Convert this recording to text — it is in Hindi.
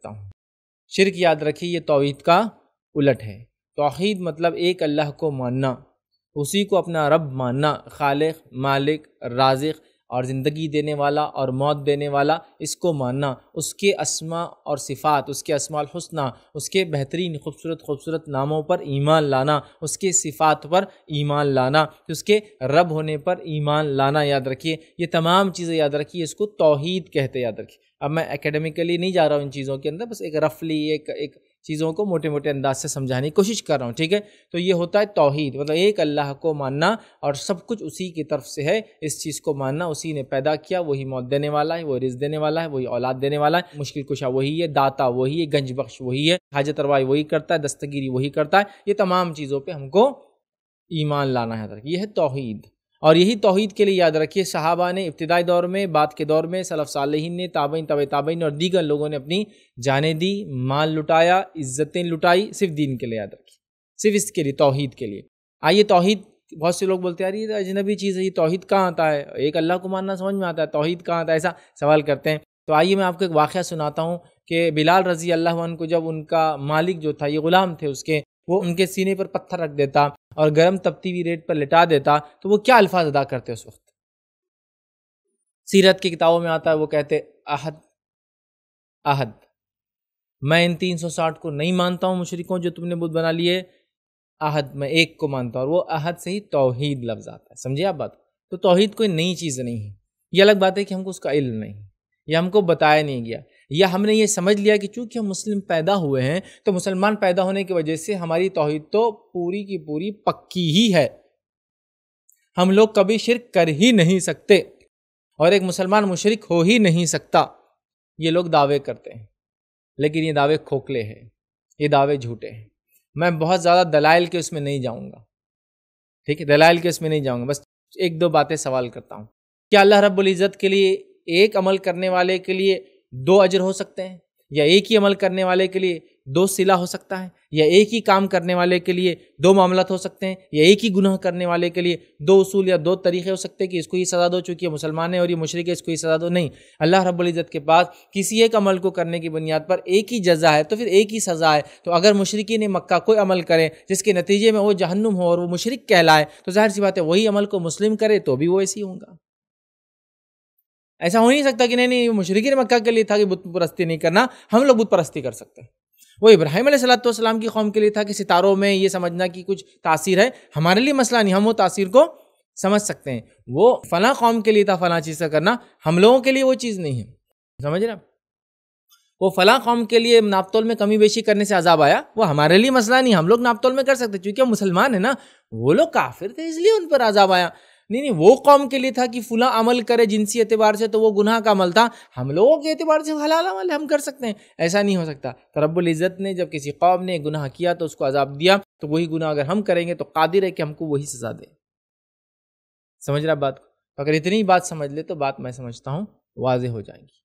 सकता हूँ शिरक याद रखिए ये तोहद का उलट है तोहद मतलब एक अल्लाह को मानना उसी को अपना रब मानना खालिक मालिक राजिक और ज़िंदगी देने वाला और मौत देने वाला इसको मानना उसके अस्मा और सिफ़ात उसके अस्माल हसना उसके बेहतरीन खूबसूरत खूबसूरत नामों पर ईमान लाना उसके सिफ़ात पर ईमान लाना उसके रब होने पर ईमान लाना याद रखिए ये तमाम चीज़ें याद रखिए इसको तोहद कहते याद रखिए अब मैं एकेडमिकली नहीं जा रहा हूँ इन चीज़ों के अंदर बस एक रफली एक एक चीज़ों को मोटे मोटे अंदाज से समझाने की कोशिश कर रहा हूँ ठीक है तो ये होता है तोहहीद मतलब एक अल्लाह को मानना और सब कुछ उसी की तरफ से है इस चीज़ को मानना उसी ने पैदा किया वही मौत देने वाला है वही रिज देने वाला है वही औलाद देने वाला है मुश्किल कुशा वही है दाता वही है गंज बख्श वही है हाजत रवाई वही करता है दस्तगिरी वही करता है ये तमाम चीज़ों पर हमको ईमान लाना है यह है तोहहीद और यही तोहद के लिए याद रखिए साहबा ने इब्तदाई दौर में बाद के दौर में सलफ़ सालहीन ने ताबइन तब ताबइन और दीगर लोगों ने अपनी जानें दी माल लुटाया इज़्ज़तें लुटाई सिर्फ दीन के लिए याद रखी सिर्फ इसके लिए तोहद के लिए आइए तोहद बहुत से लोग बोलते हैं अरे तो अजनबी चीज़ है ये तोहद कहाँ आता है एक अल्लाह को मानना समझ में आता है तोहद कहाँ आता है ऐसा सवाल करते हैं तो आइए मैं आपको एक वाक़ सुनाता हूँ कि बिलाल रज़ी अल्लाह को जब उनका मालिक जो था ये ग़ुलाम थे उसके वो उनके सीने पर पत्थर रख देता और गर्म तपती हुई रेत पर लिटा देता तो वो क्या अल्फाज अदा करते उस वक्त सीरत की किताबों में आता है वो कहते अहद अहद मैं इन तीन सौ साठ को नहीं मानता हूँ मुशरकों जो तुमने बुद्ध बना लिए अहद मैं एक को मानता हूँ और वो अहद से ही तोहहीद लफ्ज़ आता है समझे आप बात तो तोहहीद कोई नई चीज़ नहीं है ये अलग बात है कि हमको उसका इल्म नहीं या हमको बताया नहीं गया या हमने ये समझ लिया कि चूंकि हम मुस्लिम पैदा हुए हैं तो मुसलमान पैदा होने की वजह से हमारी तोहद तो पूरी की पूरी पक्की ही है हम लोग कभी शिरक कर ही नहीं सकते और एक मुसलमान मुशरक हो ही नहीं सकता ये लोग दावे करते हैं लेकिन ये दावे खोखले हैं ये दावे झूठे हैं मैं बहुत ज़्यादा दलाइल के उसमें नहीं जाऊँगा ठीक है दलाइल के उसमें नहीं जाऊँगा बस एक दो बातें सवाल करता हूँ क्या अल्लाह रब्बुल इज़्ज़त के लिए एक अमल करने वाले के लिए दो अजर हो सकते हैं या एक ही अमल करने वाले के लिए दो सिला हो सकता है या एक ही काम करने वाले के लिए दो मामला हो सकते हैं या एक ही गुनाह करने वाले के लिए दो उसूल या दो तरीके हो सकते हैं कि इसको ही सज़ा दो चूँकि मुसलमान है और ये मशरक है इसको ही सज़ा दो नहीं अल्लाह रब्ज़त के पास किसी एक अमल को करने की बुनियाद पर एक ही जजा है तो फिर एक ही सज़ा है तो अगर मशरकी ने मक्का कोई अमल करें जिसके नतीजे में वो जहन्नुम हो और वो मशरक कहलाए तो जाहिर सी बात है वही अमल को मुस्लिम करे तो भी वो ऐसे ही होगा ऐसा हो नहीं सकता कि नहीं नहीं मशरक़ी मक्का के लिए था कि बुत परस्ती नहीं करना हम लोग बुत परस्ती कर सकते हैं वो इब्राहिम सलाम की कौम के लिए था कि सितारों में ये समझना कि कुछ तासीर है हमारे लिए मसला नहीं हम वो तासीर को समझ सकते हैं वो फ़ला कौम के लिए था फ़ला चीज़ का करना हम लोगों के लिए वो चीज़ नहीं है समझ रहे वो फ़ला कौम के लिए नापतोल में कमी बेशी करने से अजाब आया वो हमारे लिए मसला नहीं हम लोग नापतोल में कर सकते क्योंकि हम मुसलमान हैं ना वो लोग काफिर थे इसलिए उन पर अजाब आया नहीं नहीं वो कौम के लिए था कि फुला अमल करे जिनसी एतबार से तो वो गुनाह का अमल था हम लोगों के एतबार से हलाल अमल हम कर सकते हैं ऐसा नहीं हो सकता तो रब्बुल इज़्ज़त ने जब किसी कौम ने गुनाह किया तो उसको अजाब दिया तो वही गुनाह अगर हम करेंगे तो कादिर है कि हमको वही सजा दे समझ रहा बात को अगर इतनी बात समझ ले तो बात मैं समझता हूँ वाज हो जाएंगी